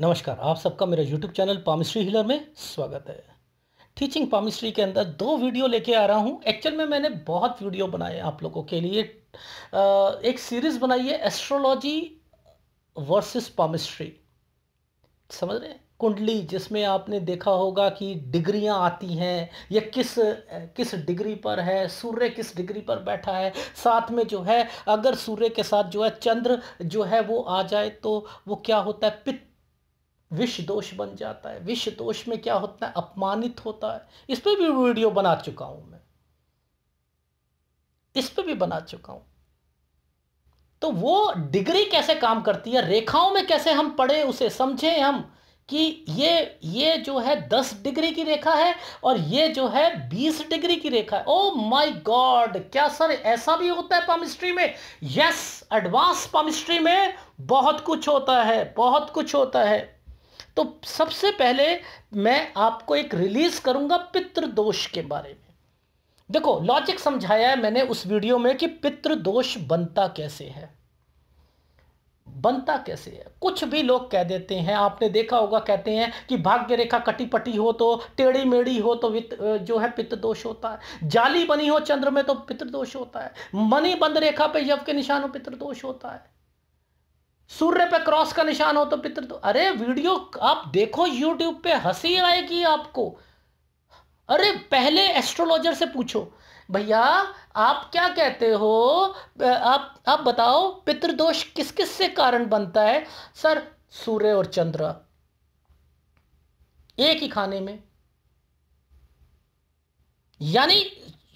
नमस्कार आप सबका मेरा यूट्यूब चैनल पामिस्ट्री हिलर में स्वागत है टीचिंग पामिस्ट्री के अंदर दो वीडियो लेके आ रहा हूँ एक्चुअल में मैंने बहुत वीडियो बनाए आप लोगों के लिए एक सीरीज़ बनाई है एस्ट्रोलॉजी वर्सेस पामिस्ट्री समझ रहे हैं कुंडली जिसमें आपने देखा होगा कि डिग्रियां आती हैं या किस किस डिग्री पर है सूर्य किस डिग्री पर बैठा है साथ में जो है अगर सूर्य के साथ जो है चंद्र जो है वो आ जाए तो वो क्या होता है पित्त विष दोष बन जाता है विष दोष में क्या होता है अपमानित होता है इस पर भी वीडियो बना चुका हूं मैं इस पर भी बना चुका हूं तो वो डिग्री कैसे काम करती है रेखाओं में कैसे हम पढ़े उसे समझे हम कि ये ये जो है दस डिग्री की रेखा है और ये जो है बीस डिग्री की रेखा है ओ माय गॉड क्या सर ऐसा भी होता है पामिस्ट्री में यस एडवांस पामिस्ट्री में बहुत कुछ होता है बहुत कुछ होता है तो सबसे पहले मैं आपको एक रिलीज करूंगा पितृदोष के बारे में देखो लॉजिक समझाया है मैंने उस वीडियो में कि पितृदोष बनता कैसे है बनता कैसे है कुछ भी लोग कह देते हैं आपने देखा होगा कहते हैं कि भाग्य रेखा कटी पटी हो तो टेढ़ी मेढ़ी हो तो जो है पितृदोष होता है जाली बनी हो चंद्र में तो पितृदोष होता है मनी बंद रेखा पे यव के निशान हो पितृदोष होता है सूर्य पे क्रॉस का निशान हो तो पितृ तो अरे वीडियो आप देखो यूट्यूब पे हंसी आएगी आपको अरे पहले एस्ट्रोलॉजर से पूछो भैया आप क्या कहते हो आप आप बताओ पितृदोष किस किस से कारण बनता है सर सूर्य और चंद्र एक ही खाने में यानी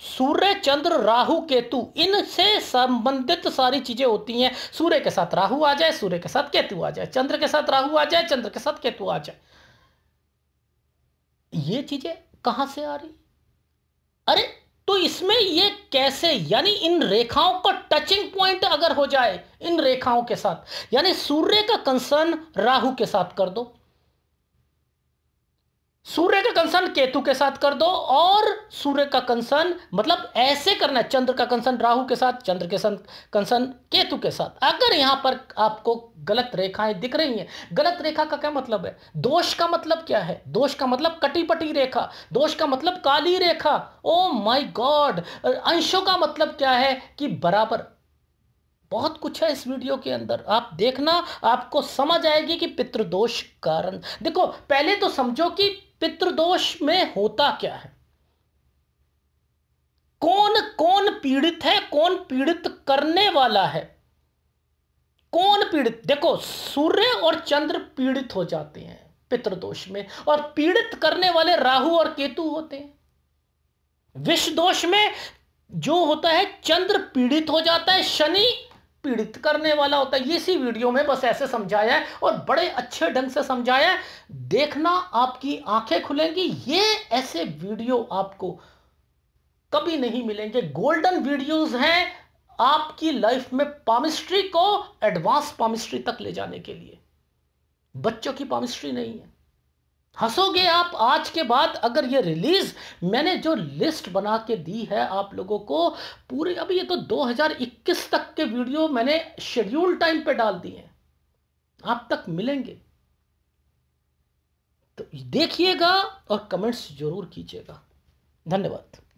सूर्य चंद्र राहु केतु इनसे संबंधित सारी चीजें होती हैं सूर्य के साथ राहु आ जाए सूर्य के साथ केतु आ जाए चंद्र के साथ राहु आ जाए चंद्र के साथ केतु आ जाए ये चीजें कहां से आ रही अरे तो इसमें ये कैसे यानी इन रेखाओं का टचिंग पॉइंट अगर हो जाए इन रेखाओं के साथ यानी सूर्य का कंसर्न राहु के साथ कर दो सूर्य का कंसन केतु के साथ कर दो और सूर्य का कंसन मतलब ऐसे करना है चंद्र का कंसन राहु के साथ चंद्र के कंसन केतु के साथ अगर यहां पर आपको गलत रेखाएं दिख रही हैं गलत रेखा का क्या मतलब है दोष का मतलब क्या है दोष का मतलब कटीपटी रेखा दोष का मतलब काली रेखा ओ माई गॉड अंशों का मतलब क्या है कि बराबर बहुत कुछ है इस वीडियो के अंदर आप देखना आपको समझ आएगी कि पितृदोष कारण देखो पहले तो समझो कि पितृदोष में होता क्या है कौन कौन पीड़ित है कौन पीड़ित करने वाला है कौन पीड़ित देखो सूर्य और चंद्र पीड़ित हो जाते हैं पितृदोष में और पीड़ित करने वाले राहु और केतु होते हैं विष दोष में जो होता है चंद्र पीड़ित हो जाता है शनि पीड़ित करने वाला होता है इसी वीडियो में बस ऐसे समझाया है और बड़े अच्छे ढंग से समझाया है देखना आपकी आंखें खुलेंगी ये ऐसे वीडियो आपको कभी नहीं मिलेंगे गोल्डन वीडियोस हैं आपकी लाइफ में पामिस्ट्री को एडवांस पामिस्ट्री तक ले जाने के लिए बच्चों की पामिस्ट्री नहीं है हंसोगे आप आज के बाद अगर ये रिलीज़ मैंने जो लिस्ट बना के दी है आप लोगों को पूरे अभी ये तो 2021 तक के वीडियो मैंने शेड्यूल टाइम पे डाल दिए हैं आप तक मिलेंगे तो देखिएगा और कमेंट्स जरूर कीजिएगा धन्यवाद